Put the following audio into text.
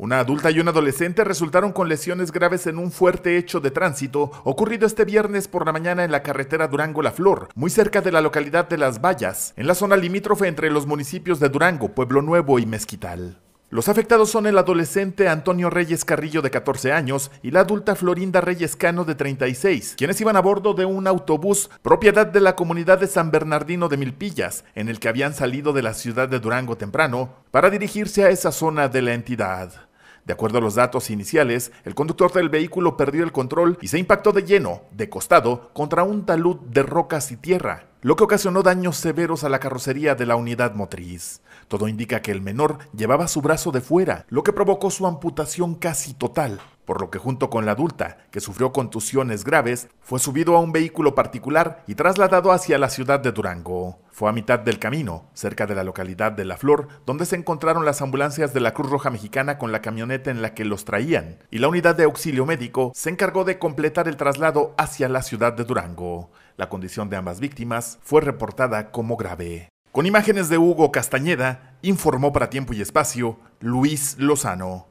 Una adulta y un adolescente resultaron con lesiones graves en un fuerte hecho de tránsito ocurrido este viernes por la mañana en la carretera Durango-La Flor, muy cerca de la localidad de Las Vallas, en la zona limítrofe entre los municipios de Durango, Pueblo Nuevo y Mezquital. Los afectados son el adolescente Antonio Reyes Carrillo de 14 años y la adulta Florinda Reyes Cano de 36, quienes iban a bordo de un autobús propiedad de la comunidad de San Bernardino de Milpillas, en el que habían salido de la ciudad de Durango temprano, para dirigirse a esa zona de la entidad. De acuerdo a los datos iniciales, el conductor del vehículo perdió el control y se impactó de lleno, de costado, contra un talud de rocas y tierra, lo que ocasionó daños severos a la carrocería de la unidad motriz. Todo indica que el menor llevaba su brazo de fuera, lo que provocó su amputación casi total, por lo que junto con la adulta, que sufrió contusiones graves, fue subido a un vehículo particular y trasladado hacia la ciudad de Durango. Fue a mitad del camino, cerca de la localidad de La Flor, donde se encontraron las ambulancias de la Cruz Roja Mexicana con la camioneta en la que los traían, y la unidad de auxilio médico se encargó de completar el traslado hacia la ciudad de Durango. La condición de ambas víctimas fue reportada como grave. Con imágenes de Hugo Castañeda, informó para tiempo y espacio Luis Lozano.